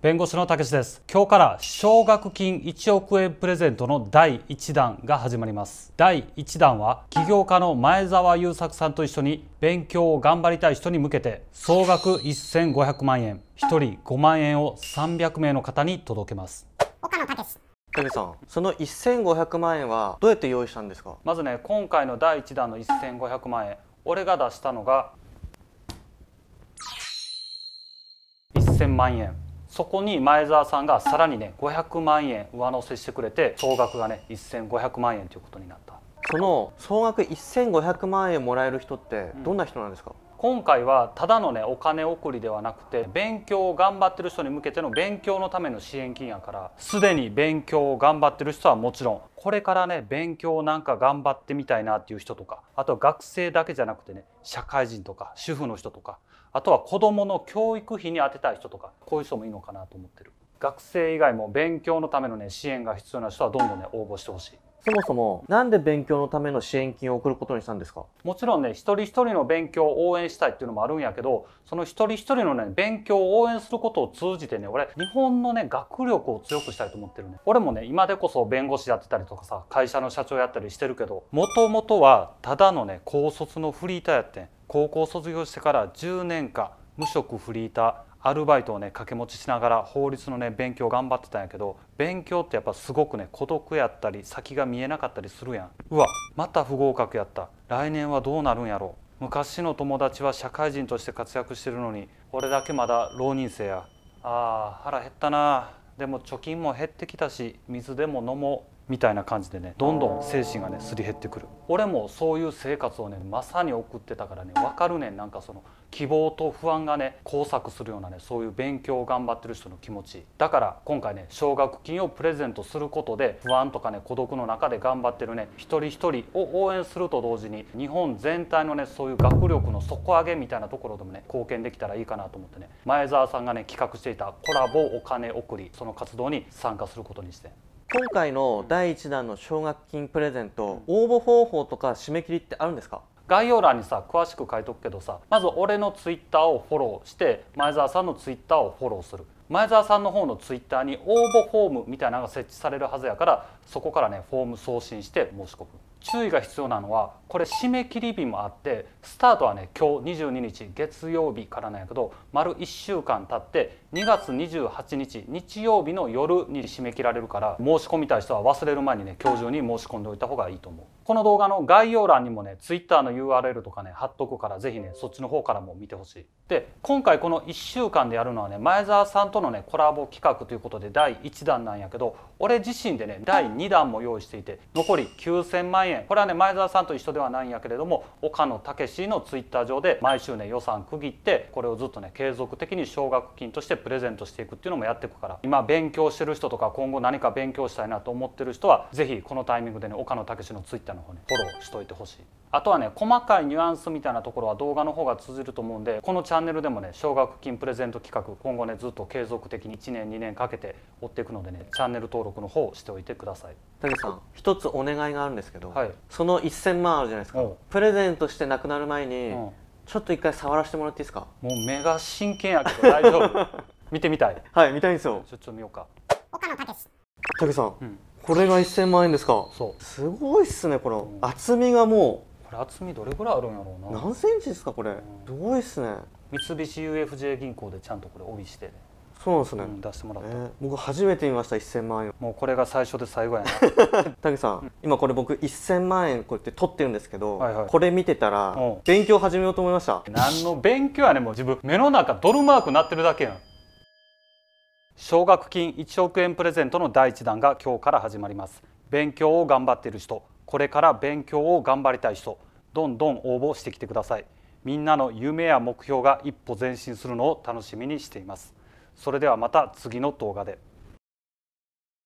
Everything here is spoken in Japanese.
弁護士のたけしです今日から奨学金1億円プレゼントの第1弾が始まります第1弾は起業家の前澤友作さんと一緒に勉強を頑張りたい人に向けて総額1500万円1人5万円を300名の方に届けます岡野たけし武さんその1500万円はどうやって用意したんですかまずね今回の第1弾の1500万円俺が出したのが1000万円そこに前澤さんがさらにね500万円上乗せしてくれて総額がね1500万円ということになったその総額1500万円もらえる人ってどんな人なんですか、うん今回はただのねお金送りではなくて勉強を頑張ってる人に向けての勉強のための支援金やからすでに勉強を頑張ってる人はもちろんこれからね勉強なんか頑張ってみたいなっていう人とかあと学生だけじゃなくてね社会人とか主婦の人とかあとは子どもの教育費に充てたい人とかこういう人もいいのかなと思ってる学生以外も勉強のためのね支援が必要な人はどんどんね応募してほしいそもそもなんで勉強のための支援金を送ることにしたんですかもちろんね一人一人の勉強を応援したいっていうのもあるんやけどその一人一人のね勉強を応援することを通じてね俺日本のね学力を強くしたいと思ってるね俺もね今でこそ弁護士やってたりとかさ会社の社長やったりしてるけどもともとはただのね高卒のフリーターやってん高校卒業してから10年間無職フリーターアルバイトをね掛け持ちしながら法律のね勉強頑張ってたんやけど勉強ってやっぱすごくね孤独やったり先が見えなかったりするやんうわまた不合格やった来年はどうなるんやろ昔の友達は社会人として活躍してるのに俺だけまだ浪人生やあー腹減ったなでも貯金も減ってきたし水でも飲もうみたいな感じでねどんどん精神がねすり減ってくる俺もそういう生活をねまさに送ってたからね分かるねなんかその希望と不安がね交錯するようなねそういう勉強を頑張ってる人の気持ちだから今回ね奨学金をプレゼントすることで不安とかね孤独の中で頑張ってるね一人一人を応援すると同時に日本全体のねそういう学力の底上げみたいなところでもね貢献できたらいいかなと思ってね前澤さんがね企画していたコラボお金送りその活動に参加することにして今回の第1弾の奨学金プレゼント、応募方法とか締め切りってあるんですか概要欄にさ詳しく書いとくけどさまず俺の twitter をフォローして前澤さんの twitter をフォローする前澤さんの方の twitter に応募フォームみたいなのが設置されるはずやからそこからねフォーム送信して申し込む注意が必要なのはこれ締め切り日もあってスタートはね今日22日月曜日からなんやけど丸1週間経って2月28日日曜日の夜に締め切られるから申し込みたい人は忘れる前にね今日中に申し込んでおいた方がいいと思う。この動画の概要欄にもね Twitter の URL とかね貼っとくからぜひねそっちの方からも見てほしい。で今回この1週間でやるのはね前澤さんとのねコラボ企画ということで第1弾なんやけど俺自身でね第2弾も用意していて残り9,000万円これはね前澤さんと一緒ではないんやけれども岡野武史の Twitter 上で毎週ね予算区切ってこれをずっとね継続的に奨学金としてプレゼントしていくっていうのもやっていくから今勉強してる人とか今後何か勉強したいなと思ってる人はぜひ、このタイミングでね岡野武史の Twitter の方フォローしといてほしいあとはね細かいニュアンスみたいなところは動画の方が通じると思うんでこのチャンネルでもね奨学金プレゼント企画今後ねずっと継続的に1年2年かけて追っていくのでねチャンネル登録の方しておいてください武さん一つお願いがあるんですけど、はい、その1000万あるじゃないですかプレゼントしてなくなる前に、ちょっと一回触らせてもらっていいですかもう目が真剣やけど大丈夫 見てみたいはい見たいんですよちょっと見ようか岡野武さん、うんこれが1000万円ですかそうすごいっすねこの厚みがもうこれ厚みどれぐらいあるんやろうな何センチですかこれ、すごいっすね三菱 UFJ 銀行でちゃんとこれ帯して、ね、そうなんですね、うん、出してもらった、えー、僕初めて見ました1000万円もうこれが最初で最後やな武さん、う ん、今これ僕1000万円こうやって取ってるんですけど、はいはい、これ見てたら勉強始めようと思いました何の勉強やねもう自分目の中ドルマークなってるだけやん奨学金1億円プレゼントの第1弾が今日から始まります勉強を頑張っている人これから勉強を頑張りたい人どんどん応募してきてくださいみんなの夢や目標が一歩前進するのを楽しみにしていますそれではまた次の動画で